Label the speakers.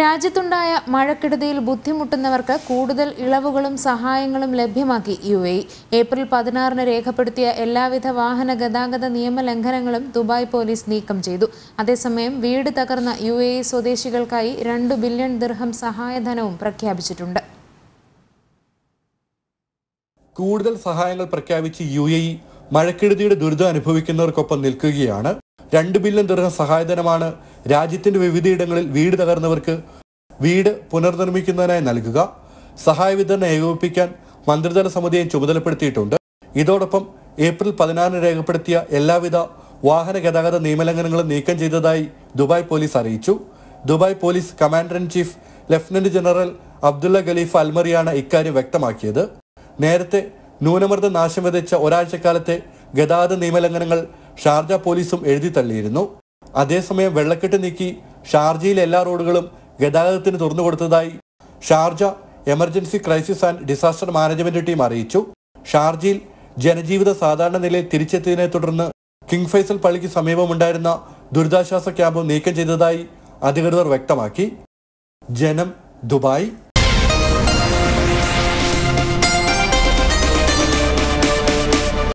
Speaker 1: രാജ്യത്തുണ്ടായ മഴക്കെടുതിയിൽ ബുദ്ധിമുട്ടുന്നവർക്ക് കൂടുതൽ ഇളവുകളും സഹായങ്ങളും ലഭ്യമാക്കി യു എ ഏപ്രിൽ പതിനാറിന് രേഖപ്പെടുത്തിയ എല്ലാവിധ വാഹന ഗതാഗത നിയമ ലംഘനങ്ങളും ദുബായ് പോലീസ് നീക്കം ചെയ്തു അതേസമയം വീട് തകർന്ന യു എ സ്വദേശികൾക്കായി രണ്ടു ബില്യൺ ദിർഹം സഹായധനവും പ്രഖ്യാപിച്ചിട്ടുണ്ട്
Speaker 2: കൂടുതൽ സഹായങ്ങൾ പ്രഖ്യാപിച്ച് യു എ മഴക്കെടുതിയുടെ ദുരിതം അനുഭവിക്കുന്നവർക്കൊപ്പം നിൽക്കുകയാണ് രണ്ട് ബില്യൺ ദിർഹം സഹായധനമാണ് രാജ്യത്തിന്റെ വിവിധയിടങ്ങളിൽ വീട് തകർന്നവർക്ക് വീട് പുനർനിർമ്മിക്കുന്നതിനായി നൽകുക സഹായ വിതരണം ഏകോപിപ്പിക്കാൻ മന്ത്രിതല സമിതിയെ ചുമതലപ്പെടുത്തിയിട്ടുണ്ട് ഇതോടൊപ്പം ഏപ്രിൽ പതിനാറിന് രേഖപ്പെടുത്തിയ എല്ലാവിധ വാഹന ഗതാഗത നിയമലംഘനങ്ങളും നീക്കം ചെയ്തതായി ദുബായ് പോലീസ് അറിയിച്ചു Dubai police commander in chief lieutenant general Abdullah Khalif അൽമറിയാണ് ഇക്കാര്യം വ്യക്തമാക്കിയത് നേരത്തെ ന്യൂനമർദ്ദം നാശം വിതച്ച ഒരാഴ്ചക്കാലത്തെ ഗതാഗത നിയമലംഘനങ്ങൾ ഷാർജ പോലീസും എഴുതി തള്ളിയിരുന്നു അതേസമയം വെള്ളക്കെട്ട് നീക്കി ഷാർജയിലെ എല്ലാ റോഡുകളും ഗതാഗതത്തിന് തുറന്നു കൊടുത്തതായി Sharjah emergency crisis and disaster management team അറിയിച്ചു ഷാർജയിൽ ജനജീവിത സാധാരണ നിലയിൽ തിരിച്ചെത്തിയതിനെ തുടർന്ന് കിങ് ഫൈസൽ പള്ളിക്ക് സമീപമുണ്ടായിരുന്ന ദുരിതാശ്വാസ ക്യാമ്പ് നീക്കം ചെയ്തതായി അധികൃതർ വ്യക്തമാക്കി ജനം ദുബായ്